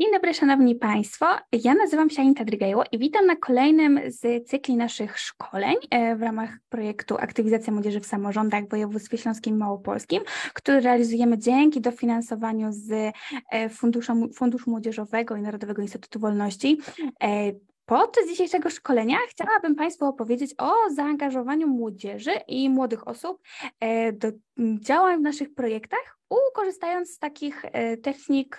Dzień dobry, Szanowni Państwo. Ja nazywam się Anita Drygajeło i witam na kolejnym z cykli naszych szkoleń e, w ramach projektu Aktywizacja Młodzieży w Samorządach w województwie śląskim i małopolskim, który realizujemy dzięki dofinansowaniu z e, Funduszu, Funduszu Młodzieżowego i Narodowego Instytutu Wolności. E, Podczas dzisiejszego szkolenia chciałabym Państwu opowiedzieć o zaangażowaniu młodzieży i młodych osób do działań w naszych projektach, korzystając z takich technik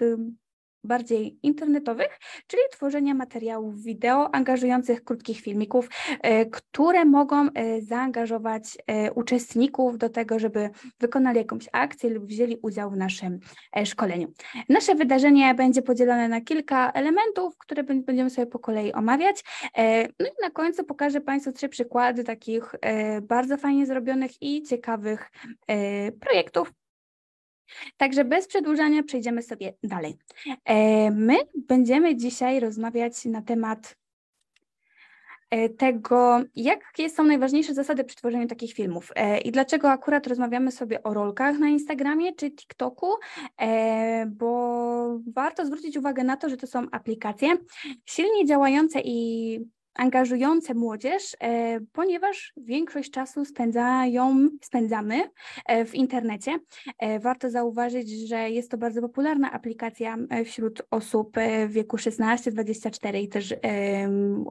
bardziej internetowych, czyli tworzenia materiałów wideo angażujących krótkich filmików, e, które mogą e, zaangażować e, uczestników do tego, żeby wykonali jakąś akcję lub wzięli udział w naszym szkoleniu. Nasze wydarzenie będzie podzielone na kilka elementów, które będziemy sobie po kolei omawiać. No i na końcu pokażę Państwu trzy przykłady takich bardzo fajnie zrobionych i ciekawych projektów, Także bez przedłużania przejdziemy sobie dalej. E, my będziemy dzisiaj rozmawiać na temat e, tego, jakie są najważniejsze zasady przy tworzeniu takich filmów e, i dlaczego akurat rozmawiamy sobie o rolkach na Instagramie czy TikToku, bo warto zwrócić uwagę na to, że to są aplikacje silnie działające i angażujące młodzież, e, ponieważ większość czasu spędzają, spędzamy e, w internecie. E, warto zauważyć, że jest to bardzo popularna aplikacja wśród osób w wieku 16-24 i też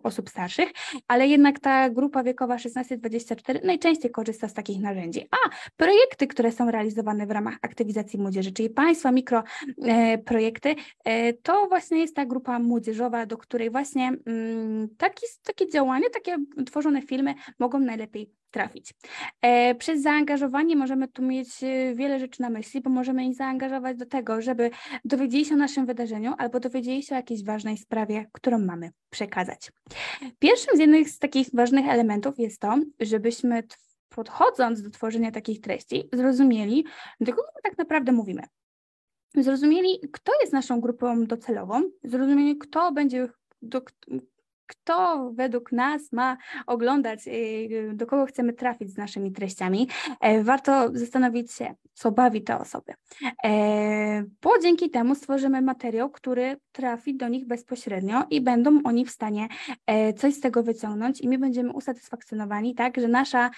osób starszych, ale jednak ta grupa wiekowa 16-24 najczęściej korzysta z takich narzędzi. A projekty, które są realizowane w ramach aktywizacji młodzieży, czyli państwa mikroprojekty, to właśnie jest ta grupa młodzieżowa, do której właśnie mm, taki jest takie działanie, takie tworzone filmy mogą najlepiej trafić. E, przez zaangażowanie możemy tu mieć e, wiele rzeczy na myśli, bo możemy ich zaangażować do tego, żeby dowiedzieli się o naszym wydarzeniu albo dowiedzieli się o jakiejś ważnej sprawie, którą mamy przekazać. Pierwszym z jednych z takich ważnych elementów jest to, żebyśmy podchodząc do tworzenia takich treści, zrozumieli, do kogo tak naprawdę mówimy. Zrozumieli, kto jest naszą grupą docelową, zrozumieli, kto będzie do, kto według nas ma oglądać, y, y, do kogo chcemy trafić z naszymi treściami, e, warto zastanowić się, co bawi te osoby. E, bo dzięki temu stworzymy materiał, który trafi do nich bezpośrednio i będą oni w stanie e, coś z tego wyciągnąć i my będziemy usatysfakcjonowani, tak, że nasza,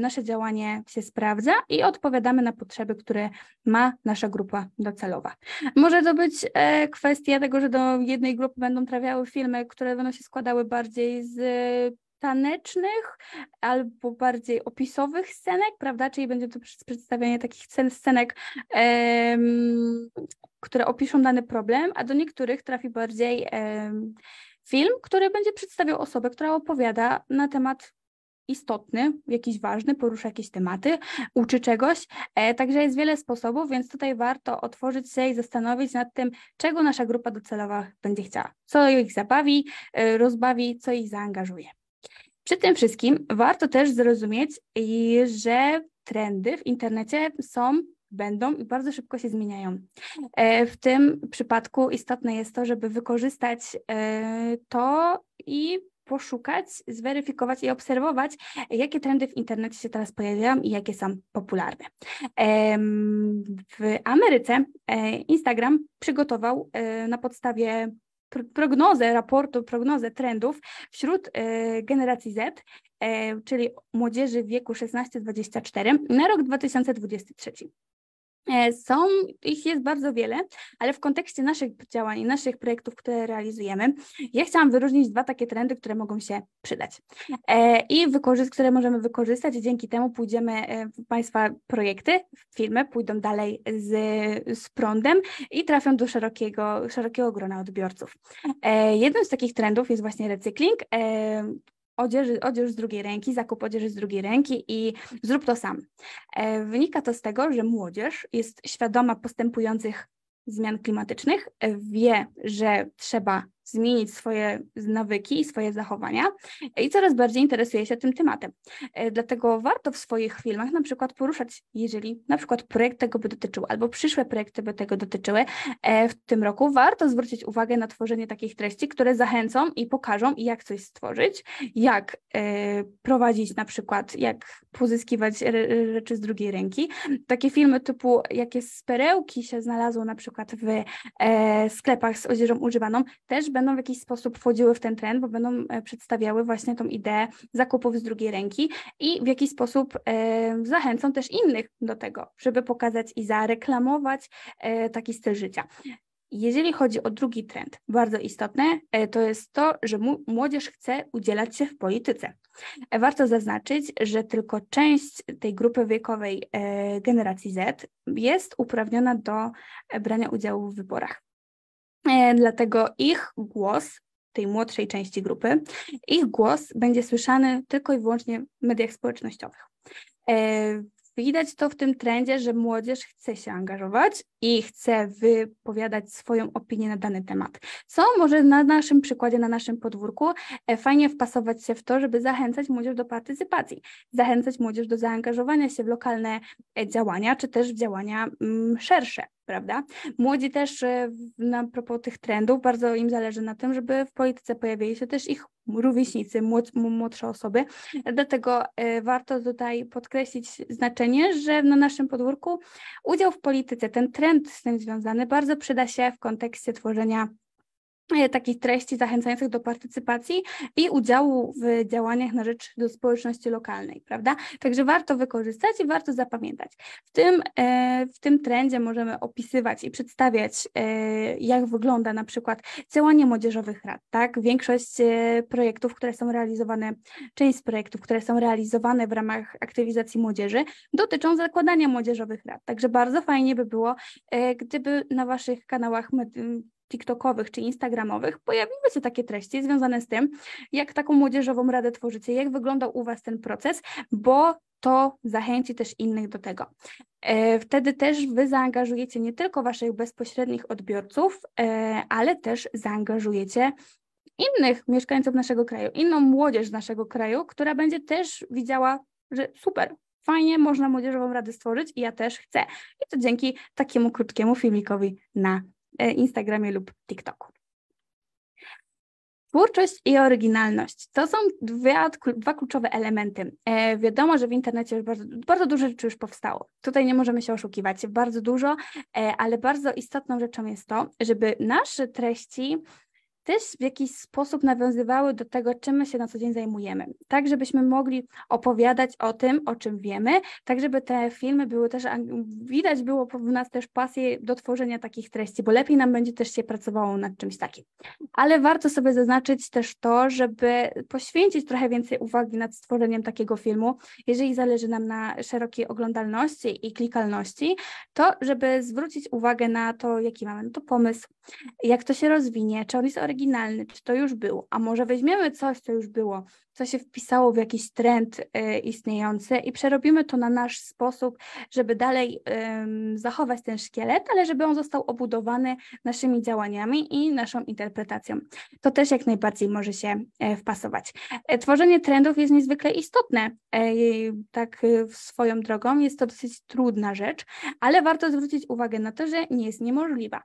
nasze działanie się sprawdza i odpowiadamy na potrzeby, które ma nasza grupa docelowa. Może to być kwestia tego, że do jednej grupy będą trafiały filmy, które będą się skupiać składały bardziej z y, tanecznych albo bardziej opisowych scenek, prawda? Czyli będzie to przedstawianie takich scen, scenek, em, które opiszą dany problem, a do niektórych trafi bardziej em, film, który będzie przedstawiał osobę, która opowiada na temat istotny, jakiś ważny, porusza jakieś tematy, uczy czegoś. E, także jest wiele sposobów, więc tutaj warto otworzyć się i zastanowić nad tym, czego nasza grupa docelowa będzie chciała, co ich zabawi, e, rozbawi, co ich zaangażuje. Przy tym wszystkim warto też zrozumieć, e, że trendy w internecie są będą i bardzo szybko się zmieniają. E, w tym przypadku istotne jest to, żeby wykorzystać e, to i poszukać, zweryfikować i obserwować, jakie trendy w internecie się teraz pojawiają i jakie są popularne. W Ameryce e, Instagram przygotował e, na podstawie prognozę raportu, prognozę trendów wśród e, generacji Z, czyli młodzieży w wieku 16-24 na rok 2023. E, są, ich jest bardzo wiele, ale w kontekście naszych działań i naszych projektów, które realizujemy, ja chciałam wyróżnić dwa takie trendy, które mogą się przydać e, i wykorzystać, które możemy wykorzystać i dzięki temu pójdziemy, e, Państwa projekty, firmy pójdą dalej z, z prądem i trafią do szerokiego, szerokiego grona odbiorców. Jednym z takich trendów jest właśnie recykling, odzież odzież z drugiej ręki, zakup odzieży z drugiej ręki i zrób to sam. E, wynika to z tego, że młodzież jest świadoma postępujących zmian klimatycznych, e, wie, że trzeba zmienić swoje nawyki i swoje zachowania i coraz bardziej interesuje się tym tematem. E, dlatego warto w swoich filmach na przykład poruszać, jeżeli na przykład projekt tego by dotyczył, albo przyszłe projekty by tego dotyczyły e, w tym roku, warto zwrócić uwagę na tworzenie takich treści, które zachęcą i pokażą, jak coś stworzyć, jak e, prowadzić na przykład, jak pozyskiwać rzeczy z drugiej ręki. Takie filmy typu, jakie z perełki się znalazło na przykład w sklepach z odzieżą używaną, też będą w jakiś sposób wchodziły w ten trend, bo będą e, przedstawiały właśnie tą ideę zakupów z drugiej ręki i w jakiś sposób e, zachęcą też innych do tego, żeby pokazać i zareklamować e, taki styl życia. Jeżeli chodzi o drugi trend, bardzo istotny, to jest to, że młodzież chce udzielać się w polityce. Warto zaznaczyć, że tylko część tej grupy wiekowej generacji Z jest uprawniona do brania udziału w wyborach. E, dlatego ich głos, tej młodszej części grupy, ich głos będzie słyszany tylko i wyłącznie w mediach społecznościowych. E, widać to w tym trendzie, że młodzież chce się angażować i chce wypowiadać swoją opinię na dany temat. Co może na naszym przykładzie, na naszym podwórku e, fajnie wpasować się w to, żeby zachęcać młodzież do partycypacji, zachęcać młodzież do zaangażowania się w lokalne działania, czy też w działania mm, szersze prawda? Młodzi też e, na propos tych trendów, bardzo im zależy na tym, żeby w polityce pojawili się też ich rówieśnicy, młod, młodsze osoby. Dlatego e, warto tutaj podkreślić znaczenie, że na naszym podwórku udział w polityce, ten trend z tym związany, bardzo przyda się w kontekście tworzenia E, takich treści zachęcających do partycypacji i udziału w działaniach na rzecz do społeczności lokalnej, prawda? Także warto wykorzystać i warto zapamiętać. W tym, e, w tym trendzie możemy opisywać i przedstawiać, e, jak wygląda na przykład działanie młodzieżowych rad, tak? Większość projektów, które są realizowane, część z projektów, które są realizowane w ramach aktywizacji młodzieży, dotyczą zakładania młodzieżowych rad. Także bardzo fajnie by było, gdyby na Waszych kanałach TikTokowych czy Instagramowych pojawiły się takie treści związane z tym, jak taką młodzieżową radę tworzycie, jak wyglądał u Was ten proces, bo to zachęci też innych do tego. E, wtedy też Wy zaangażujecie nie tylko Waszych bezpośrednich odbiorców, e, ale też zaangażujecie innych mieszkańców naszego kraju, inną młodzież z naszego kraju, która będzie też widziała, że super, fajnie, można młodzieżową radę stworzyć i ja też chcę. I to dzięki takiemu krótkiemu filmikowi na E, Instagramie lub TikToku. Twórczość i oryginalność to są dwa, dwa kluczowe elementy. E, wiadomo, że w internecie bardzo, bardzo dużo rzeczy już powstało. Tutaj nie możemy się oszukiwać, bardzo dużo, e, ale bardzo istotną rzeczą jest to, żeby nasze treści też w jakiś sposób nawiązywały do tego, czym my się na co dzień zajmujemy. Tak, żebyśmy mogli opowiadać o tym, o czym wiemy, tak, żeby te filmy były też, widać było w nas też pasję do tworzenia takich treści, bo lepiej nam będzie też się pracowało nad czymś takim. Ale warto sobie zaznaczyć też to, żeby poświęcić trochę więcej uwagi nad stworzeniem takiego filmu, jeżeli zależy nam na szerokiej oglądalności i klikalności, to żeby zwrócić uwagę na to, jaki mamy tu to pomysł, jak to się rozwinie? Czy on jest oryginalny? Czy to już było? A może weźmiemy coś, co już było, co się wpisało w jakiś trend y, istniejący i przerobimy to na nasz sposób, żeby dalej y, zachować ten szkielet, ale żeby on został obudowany naszymi działaniami i naszą interpretacją. To też jak najbardziej może się y, wpasować. E, tworzenie trendów jest niezwykle istotne. E, tak y, swoją drogą jest to dosyć trudna rzecz, ale warto zwrócić uwagę na to, że nie jest niemożliwa.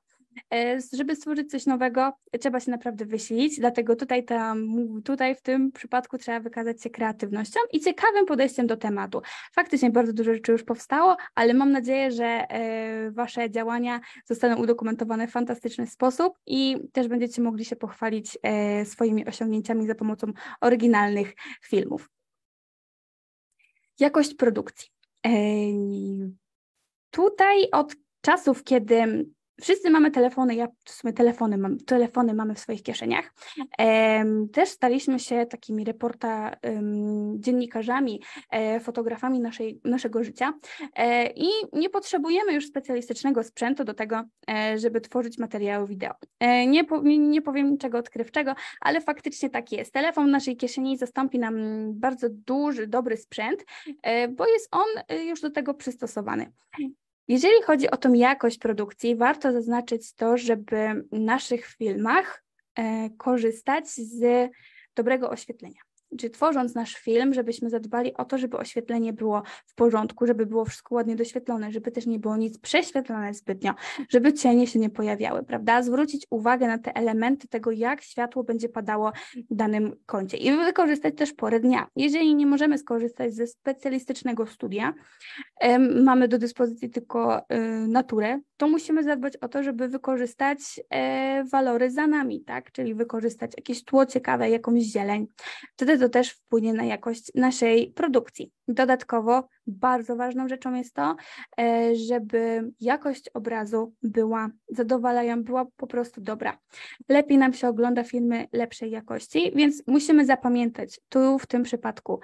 E, żeby stworzyć coś nowego, trzeba się naprawdę wysilić, dlatego tutaj, tam, tutaj w tym przypadku trzeba wykazać się kreatywnością i ciekawym podejściem do tematu. Faktycznie bardzo dużo rzeczy już powstało, ale mam nadzieję, że e, Wasze działania zostaną udokumentowane w fantastyczny sposób i też będziecie mogli się pochwalić e, swoimi osiągnięciami za pomocą oryginalnych filmów. Jakość produkcji. Tutaj od czasów, kiedy Wszyscy mamy telefony, ja w sumie telefony, mam, telefony mamy w swoich kieszeniach. Też staliśmy się takimi reporta, dziennikarzami, e, fotografami naszej, naszego życia e, i nie potrzebujemy już specjalistycznego sprzętu do tego, e, żeby tworzyć materiały wideo. Nie, nie powiem niczego odkrywczego, ale faktycznie tak jest. Telefon w naszej kieszeni zastąpi nam bardzo duży, dobry sprzęt, bo jest on już do tego przystosowany. Jeżeli chodzi o tą jakość produkcji, warto zaznaczyć to, żeby w naszych filmach e, korzystać z dobrego oświetlenia czy tworząc nasz film, żebyśmy zadbali o to, żeby oświetlenie było w porządku, żeby było wszystko ładnie doświetlone, żeby też nie było nic prześwietlone zbytnio, żeby cienie się nie pojawiały, prawda? Zwrócić uwagę na te elementy tego, jak światło będzie padało w danym kącie i wykorzystać też porę dnia. Jeżeli nie możemy skorzystać ze specjalistycznego studia, mamy do dyspozycji tylko y, naturę, to musimy zadbać o to, żeby wykorzystać e, walory za nami, tak? Czyli wykorzystać jakieś tło ciekawe, jakąś zieleń. Wtedy to też wpłynie na jakość naszej produkcji. Dodatkowo bardzo ważną rzeczą jest to, e, żeby jakość obrazu była zadowalająca, była po prostu dobra. Lepiej nam się ogląda filmy lepszej jakości, więc musimy zapamiętać tu w tym przypadku.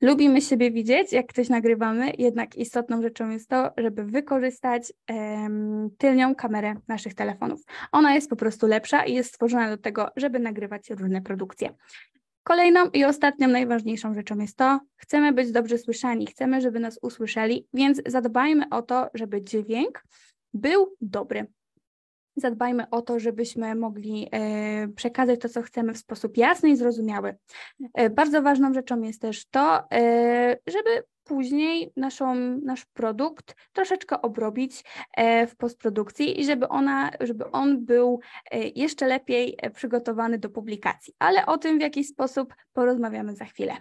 Lubimy siebie widzieć, jak ktoś nagrywamy, jednak istotną rzeczą jest to, żeby wykorzystać em, tylnią kamerę naszych telefonów. Ona jest po prostu lepsza i jest stworzona do tego, żeby nagrywać różne produkcje. Kolejną i ostatnią najważniejszą rzeczą jest to, chcemy być dobrze słyszani, chcemy, żeby nas usłyszeli, więc zadbajmy o to, żeby dźwięk był dobry. Zadbajmy o to, żebyśmy mogli e, przekazać to, co chcemy w sposób jasny i zrozumiały. E, bardzo ważną rzeczą jest też to, e, żeby później naszą, nasz produkt troszeczkę obrobić e, w postprodukcji i żeby, ona, żeby on był e, jeszcze lepiej e, przygotowany do publikacji. Ale o tym w jakiś sposób porozmawiamy za chwilę.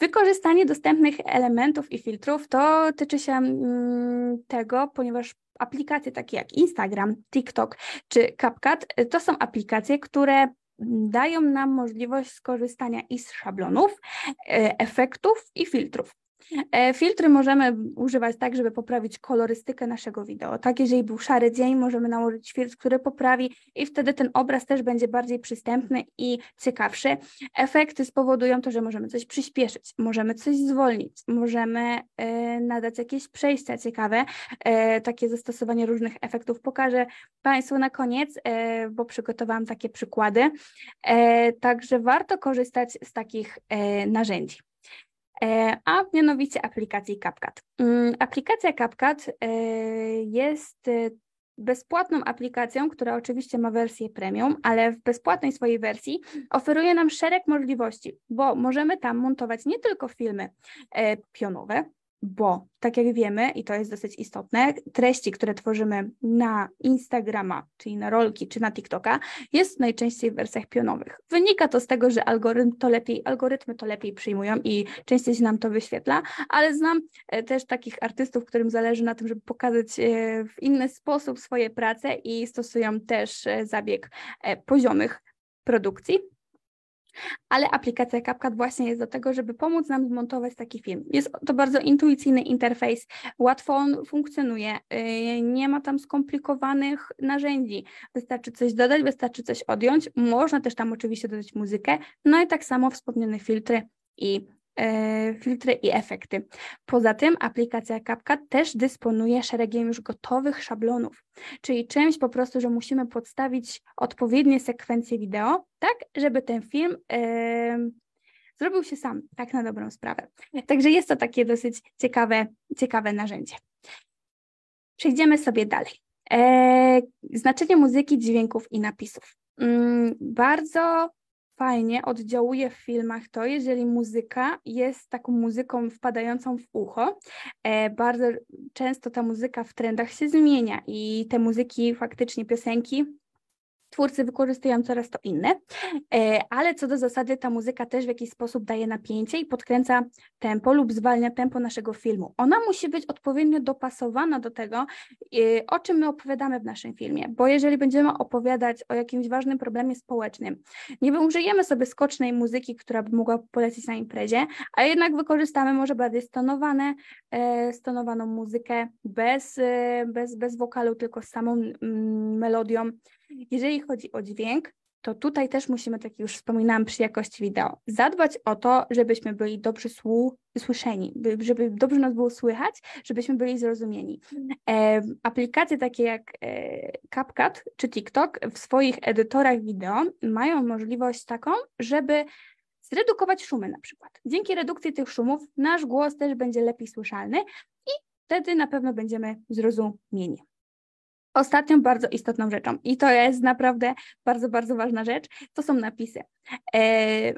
Wykorzystanie dostępnych elementów i filtrów to tyczy się mm, tego, ponieważ aplikacje takie jak Instagram, TikTok czy CapCut to są aplikacje, które dają nam możliwość skorzystania i z szablonów, e, efektów i filtrów. E, filtry możemy używać tak, żeby poprawić kolorystykę naszego wideo. Tak, jeżeli był szary dzień, możemy nałożyć filtr, który poprawi i wtedy ten obraz też będzie bardziej przystępny i ciekawszy. Efekty spowodują to, że możemy coś przyspieszyć, możemy coś zwolnić, możemy e, nadać jakieś przejścia ciekawe. E, takie zastosowanie różnych efektów pokażę Państwu na koniec, bo przygotowałam takie przykłady. Także warto korzystać z takich narzędzi. E, a mianowicie aplikacji CapCut. Mm, aplikacja CapCut e, jest e, bezpłatną aplikacją, która oczywiście ma wersję premium, ale w bezpłatnej swojej wersji oferuje nam szereg możliwości, bo możemy tam montować nie tylko filmy pionowe, bo tak jak wiemy, i to jest dosyć istotne, treści, które tworzymy na Instagrama, czyli na rolki, czy na TikToka, jest najczęściej w wersjach pionowych. Wynika to z tego, że algorytm to lepiej, algorytmy to lepiej przyjmują i częściej się nam to wyświetla, ale znam e, też takich artystów, którym zależy na tym, żeby pokazać e, w inny sposób swoje prace i stosują też e, zabieg poziomych produkcji, ale aplikacja CapCut właśnie jest do tego, żeby pomóc nam zmontować taki film. Jest to bardzo intuicyjny interfejs, łatwo on funkcjonuje, y, nie ma tam skomplikowanych narzędzi. Wystarczy coś dodać, wystarczy coś odjąć, można też tam oczywiście dodać muzykę, no i tak samo wspomniane filtry i E, filtry i efekty. Poza tym aplikacja Kapka też dysponuje szeregiem już gotowych szablonów, czyli czymś po prostu, że musimy podstawić odpowiednie sekwencje wideo, tak, żeby ten film e, zrobił się sam, tak na dobrą sprawę. Także jest to takie dosyć ciekawe, ciekawe narzędzie. Przejdziemy sobie dalej. E, znaczenie muzyki, dźwięków i napisów. Mm, bardzo fajnie oddziałuje w filmach to, jeżeli muzyka jest taką muzyką wpadającą w ucho. E, bardzo często ta muzyka w trendach się zmienia i te muzyki, faktycznie piosenki twórcy wykorzystują coraz to inne, e, ale co do zasady ta muzyka też w jakiś sposób daje napięcie i podkręca tempo lub zwalnia tempo naszego filmu. Ona musi być odpowiednio dopasowana do tego, e, o czym my opowiadamy w naszym filmie, bo jeżeli będziemy opowiadać o jakimś ważnym problemie społecznym, nie użyjemy sobie skocznej muzyki, która by mogła polecić na imprezie, a jednak wykorzystamy może bardziej stonowane, e, stonowaną muzykę bez, bez, bez wokalu, tylko z samą mm, melodią jeżeli chodzi o dźwięk, to tutaj też musimy, tak jak już wspominałam, przy jakości wideo, zadbać o to, żebyśmy byli dobrze słu- słyszeni, by, żeby dobrze nas było słychać, żebyśmy byli zrozumieni. E, aplikacje takie jak e, CapCut czy TikTok w swoich edytorach wideo mają możliwość taką, żeby zredukować szumy na przykład. Dzięki redukcji tych szumów nasz głos też będzie lepiej słyszalny i wtedy na pewno będziemy zrozumieni. Ostatnią bardzo istotną rzeczą, i to jest naprawdę bardzo, bardzo ważna rzecz, to są napisy. E,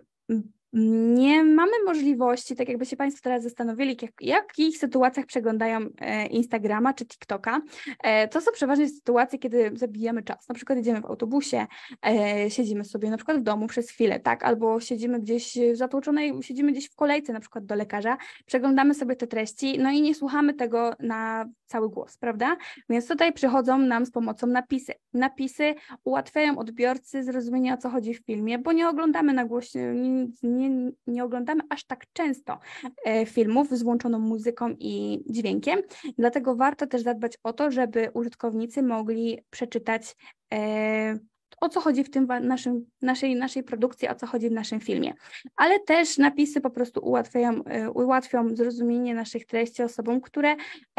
nie mamy możliwości, tak jakby się Państwo teraz zastanowili, jak, w jakich sytuacjach przeglądają e, Instagrama czy TikToka, e, to są przeważnie sytuacje, kiedy zabijamy czas. Na przykład jedziemy w autobusie, e, siedzimy sobie na przykład w domu przez chwilę, tak, albo siedzimy gdzieś w zatłoczonej, siedzimy gdzieś w kolejce na przykład do lekarza, przeglądamy sobie te treści, no i nie słuchamy tego na cały głos, prawda? Więc tutaj przychodzą nam z pomocą napisy. Napisy ułatwiają odbiorcy zrozumienie o co chodzi w filmie, bo nie oglądamy na głośno, nie nie, nie oglądamy aż tak często e, filmów z włączoną muzyką i dźwiękiem, dlatego warto też zadbać o to, żeby użytkownicy mogli przeczytać e, o co chodzi w tym naszym, naszej, naszej produkcji, o co chodzi w naszym filmie. Ale też napisy po prostu ułatwiają, e, ułatwią zrozumienie naszych treści osobom, które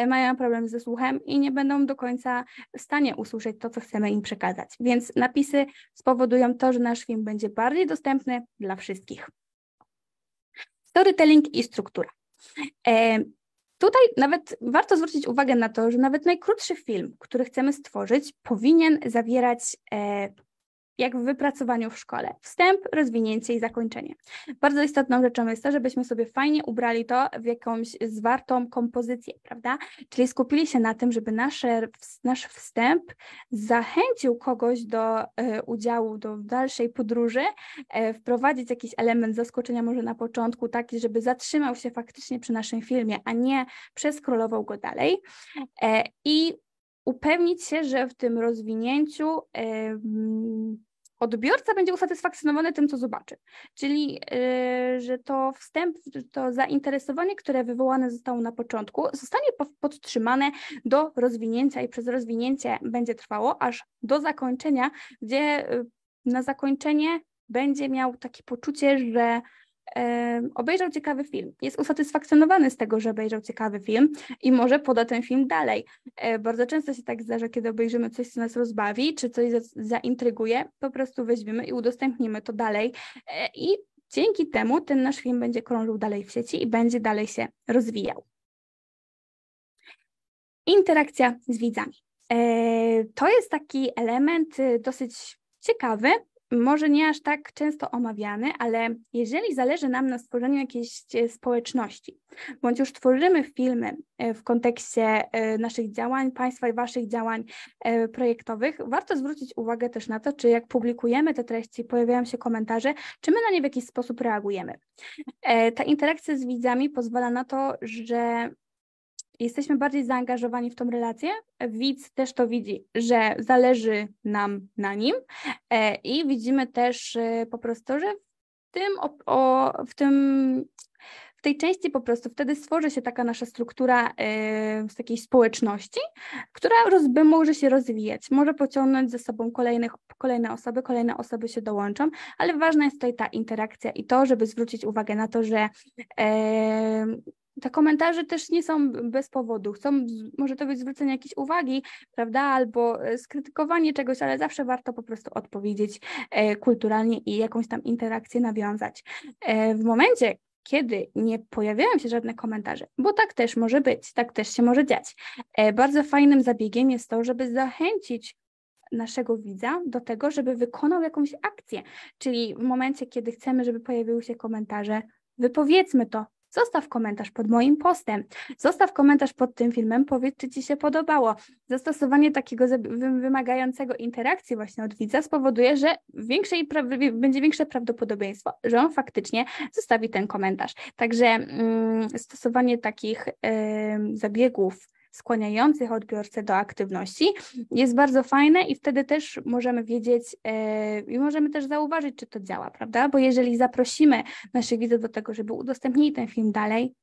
mają problem ze słuchem i nie będą do końca w stanie usłyszeć to, co chcemy im przekazać. Więc napisy spowodują to, że nasz film będzie bardziej dostępny dla wszystkich. Storytelling i struktura. E, tutaj nawet warto zwrócić uwagę na to, że nawet najkrótszy film, który chcemy stworzyć, powinien zawierać e, jak w wypracowaniu w szkole. Wstęp, rozwinięcie i zakończenie. Bardzo istotną rzeczą jest to, żebyśmy sobie fajnie ubrali to w jakąś zwartą kompozycję, prawda? Czyli skupili się na tym, żeby nasze, nasz wstęp zachęcił kogoś do e, udziału, do dalszej podróży, e, wprowadzić jakiś element zaskoczenia może na początku, taki, żeby zatrzymał się faktycznie przy naszym filmie, a nie przeskrolował go dalej. E, I upewnić się, że w tym rozwinięciu odbiorca będzie usatysfakcjonowany tym, co zobaczy. Czyli, e, że to wstęp, to zainteresowanie, które wywołane zostało na początku, zostanie podtrzymane do rozwinięcia i przez rozwinięcie będzie trwało aż do zakończenia, gdzie e, na zakończenie będzie miał takie poczucie, że obejrzał ciekawy film, jest usatysfakcjonowany z tego, że obejrzał ciekawy film i może poda ten film dalej. E, bardzo często się tak zdarza, kiedy obejrzymy coś, co nas rozbawi, czy coś zaintryguje, po prostu weźmiemy i udostępnimy to dalej e, i dzięki temu ten nasz film będzie krążył dalej w sieci i będzie dalej się rozwijał. Interakcja z widzami. E, to jest taki element y, dosyć ciekawy, może nie aż tak często omawiany, ale jeżeli zależy nam na stworzeniu jakiejś e, społeczności, bądź już tworzymy filmy e, w kontekście e, naszych działań, Państwa i Waszych działań projektowych, warto zwrócić uwagę też na to, czy jak publikujemy te treści, pojawiają się komentarze, czy my na nie w jakiś sposób reagujemy. Ta interakcja z widzami pozwala na to, że jesteśmy bardziej zaangażowani w tą relację. Widz też to widzi, że zależy nam na nim e, i widzimy też e, po prostu, że w tym, o, w tym w tej części po prostu wtedy stworzy się taka nasza struktura e, z takiej społeczności, która może się rozwijać, może pociągnąć ze sobą kolejnych, kolejne osoby, kolejne osoby się dołączą, ale ważna jest tutaj ta interakcja i to, żeby zwrócić uwagę na to, że te komentarze też nie są bez powodu. Chcą, może to być zwrócenie jakiejś uwagi, prawda, albo e, skrytykowanie czegoś, ale zawsze warto po prostu odpowiedzieć e, kulturalnie i jakąś tam interakcję nawiązać. E, w momencie, kiedy nie pojawiają się żadne komentarze, bo tak też może być, tak też się może dziać. Bardzo fajnym zabiegiem jest to, żeby zachęcić naszego widza do tego, żeby wykonał jakąś akcję. Czyli w momencie, kiedy chcemy, żeby pojawiły się komentarze, wypowiedzmy to, Zostaw komentarz pod moim postem, zostaw komentarz pod tym filmem, powiedz, czy Ci się podobało. Zastosowanie takiego wymagającego interakcji właśnie od widza spowoduje, że większe będzie większe prawdopodobieństwo, że on faktycznie zostawi ten komentarz. Także mm, stosowanie takich y, zabiegów skłaniających odbiorcę do aktywności, jest bardzo fajne i wtedy też możemy wiedzieć yy, i możemy też zauważyć, czy to działa, prawda? Bo jeżeli zaprosimy naszych widzów do tego, żeby udostępnili ten film dalej,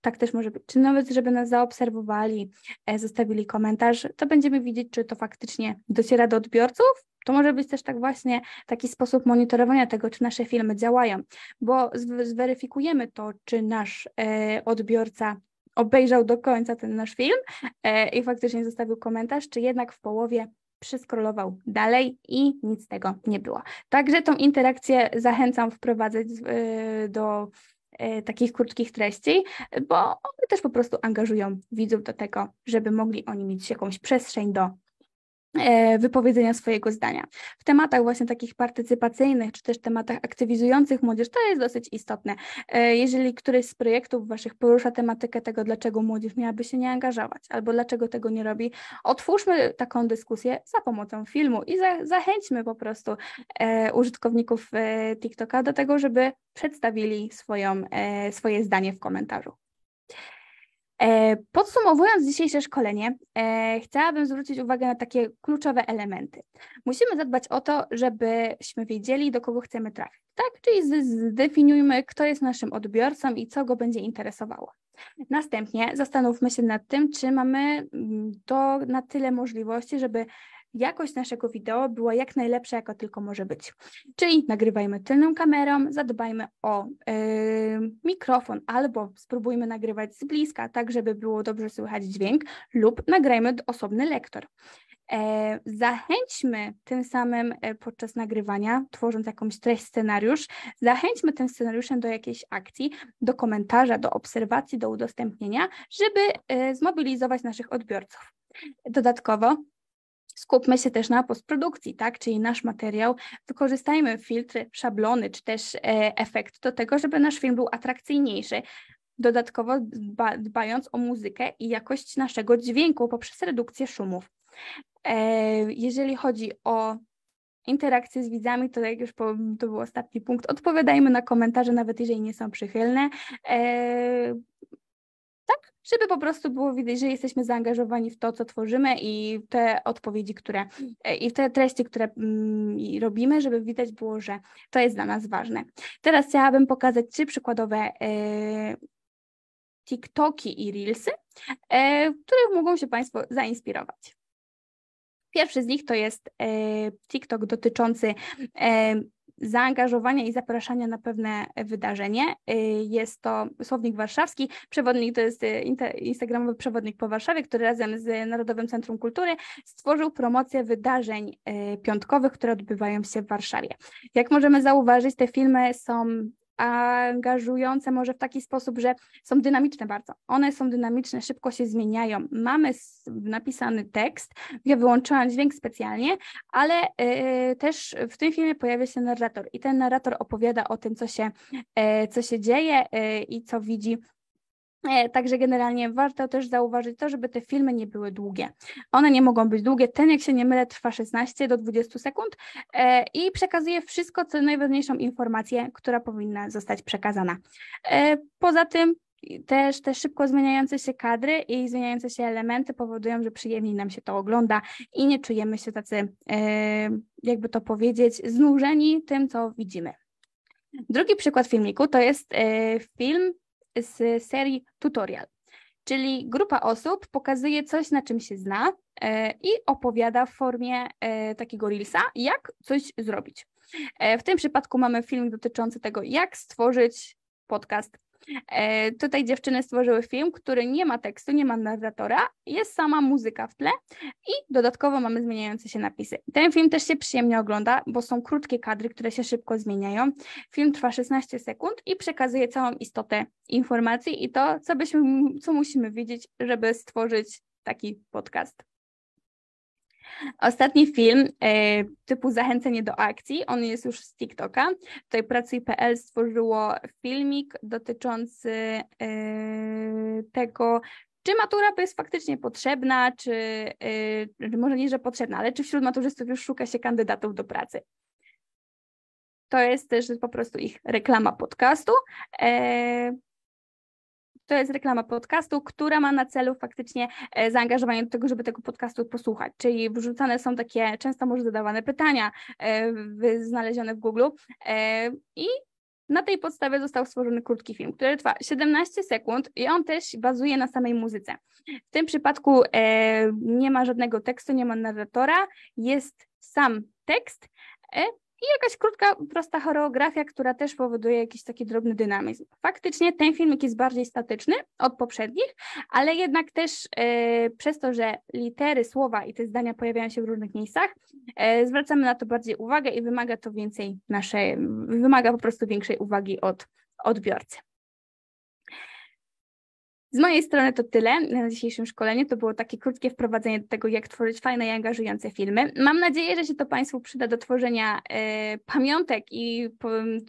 tak też może być, czy nawet żeby nas zaobserwowali, e, zostawili komentarz, to będziemy widzieć, czy to faktycznie dociera do odbiorców, to może być też tak właśnie taki sposób monitorowania tego, czy nasze filmy działają, bo zweryfikujemy to, czy nasz y, odbiorca obejrzał do końca ten nasz film e, i faktycznie zostawił komentarz, czy jednak w połowie przeskrolował dalej i nic z tego nie było. Także tą interakcję zachęcam wprowadzać e, do e, takich krótkich treści, bo one też po prostu angażują widzów do tego, żeby mogli oni mieć jakąś przestrzeń do E, wypowiedzenia swojego zdania. W tematach właśnie takich partycypacyjnych, czy też tematach aktywizujących młodzież, to jest dosyć istotne. E, jeżeli któryś z projektów Waszych porusza tematykę tego, dlaczego młodzież miałaby się nie angażować, albo dlaczego tego nie robi, otwórzmy taką dyskusję za pomocą filmu i za, zachęćmy po prostu e, użytkowników TikToka do tego, żeby przedstawili swoją, swoje zdanie w komentarzu. E, podsumowując dzisiejsze szkolenie, e, chciałabym zwrócić uwagę na takie kluczowe elementy. Musimy zadbać o to, żebyśmy wiedzieli, do kogo chcemy trafić, tak? Czyli zdefiniujmy, kto jest naszym odbiorcą i co go będzie interesowało. Następnie zastanówmy się nad tym, czy mamy mm, to na tyle możliwości, żeby jakość naszego wideo była jak najlepsza, jaka tylko może być. Czyli nagrywajmy tylną kamerą, zadbajmy o yy, mikrofon albo spróbujmy nagrywać z bliska, tak żeby było dobrze słychać dźwięk, lub nagrajmy osobny lektor. E, zachęćmy tym samym e, podczas nagrywania, tworząc jakąś treść, scenariusz, zachęćmy tym scenariuszem do jakiejś akcji, do komentarza, do obserwacji, do udostępnienia, żeby e, zmobilizować naszych odbiorców. Dodatkowo skupmy się też na postprodukcji, tak? Czyli nasz materiał, wykorzystajmy filtry, szablony czy też e, efekt do tego, żeby nasz film był atrakcyjniejszy. Dodatkowo dba, dbając o muzykę i jakość naszego dźwięku poprzez redukcję szumów. E, jeżeli chodzi o interakcje z widzami, to jak już po, to był ostatni punkt, odpowiadajmy na komentarze, nawet jeżeli nie są przychylne. E, żeby po prostu było widać, że jesteśmy zaangażowani w to, co tworzymy i te odpowiedzi, które e, i te treści, które mm, robimy, żeby widać było, że to jest dla nas ważne. Teraz chciałabym pokazać trzy przykładowe e, TikToki i Reelsy, e, których mogą się Państwo zainspirować. Pierwszy z nich to jest TikTok dotyczący zaangażowania i zapraszania na pewne wydarzenie. Y, jest to Słownik Warszawski, przewodnik to jest y, instagramowy przewodnik po Warszawie, który razem z Narodowym Centrum Kultury stworzył promocję wydarzeń y, piątkowych, które odbywają się w Warszawie. Jak możemy zauważyć, te filmy są angażujące może w taki sposób, że są dynamiczne bardzo. One są dynamiczne, szybko się zmieniają. Mamy napisany tekst, ja wyłączyłam dźwięk specjalnie, ale y, też w tym filmie pojawia się narrator i ten narrator opowiada o tym, co się, y, co się dzieje y, i co widzi E, także generalnie warto też zauważyć to, żeby te filmy nie były długie. One nie mogą być długie. Ten, jak się nie mylę, trwa 16 do 20 sekund e, i przekazuje wszystko, co najważniejszą informację, która powinna zostać przekazana. E, poza tym też te szybko zmieniające się kadry i zmieniające się elementy powodują, że przyjemniej nam się to ogląda i nie czujemy się tacy, jakby to powiedzieć, znużeni tym, co widzimy. Drugi przykład filmiku to jest film z serii tutorial. Czyli grupa osób pokazuje coś, na czym się zna e, i opowiada w formie e, takiego reelsa, jak coś zrobić. E, w tym przypadku mamy film dotyczący tego, jak stworzyć podcast E, tutaj dziewczyny stworzyły film, który nie ma tekstu, nie ma narratora, jest sama muzyka w tle i dodatkowo mamy zmieniające się napisy. Ten film też się przyjemnie ogląda, bo są krótkie kadry, które się szybko zmieniają. Film trwa 16 sekund i przekazuje całą istotę informacji i to, co, byśmy, co musimy widzieć, żeby stworzyć taki podcast. Ostatni film e, typu Zachęcenie do akcji, on jest już z TikToka. Tutaj Pracuj.pl stworzyło filmik dotyczący e, tego, czy matura to jest faktycznie potrzebna, e, czy może nie, że potrzebna, ale czy wśród maturzystów już szuka się kandydatów do pracy. To jest też po prostu ich reklama podcastu to jest reklama podcastu, która ma na celu faktycznie e, zaangażowanie do tego, żeby tego podcastu posłuchać. Czyli wrzucane są takie często może zadawane pytania e, znalezione w Google e, i na tej podstawie został stworzony krótki film, który trwa 17 sekund i on też bazuje na samej muzyce. W tym przypadku nie ma żadnego tekstu, nie ma narratora, jest sam tekst i jakaś krótka, prosta choreografia, która też powoduje jakiś taki drobny dynamizm. Faktycznie ten filmik jest bardziej statyczny od poprzednich, ale jednak też e, przez to, że litery, słowa i te zdania pojawiają się w różnych miejscach, e, zwracamy na to bardziej uwagę i wymaga to więcej naszej, wymaga po prostu większej uwagi od odbiorcy. Z mojej strony to tyle na dzisiejszym szkoleniu. To było takie krótkie wprowadzenie do tego, jak tworzyć fajne i angażujące filmy. Mam nadzieję, że się to Państwu przyda do tworzenia y, pamiątek i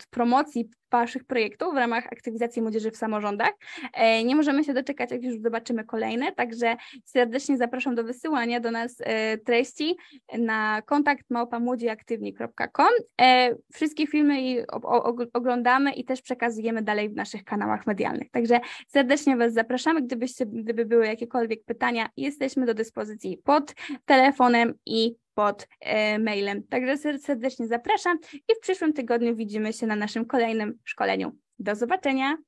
promocji Waszych projektów w ramach aktywizacji młodzieży w samorządach. E, nie możemy się doczekać, jak już zobaczymy kolejne, także serdecznie zapraszam do wysyłania do nas e, treści na kontakt małpamłodziaktywni.com. E, wszystkie filmy oglądamy i też przekazujemy dalej w naszych kanałach medialnych. Także serdecznie Was zapraszamy. Gdybyście, gdyby były jakiekolwiek pytania, jesteśmy do dyspozycji pod telefonem i pod e, mailem. Także serdecznie zapraszam i w przyszłym tygodniu widzimy się na naszym kolejnym szkoleniu. Do zobaczenia!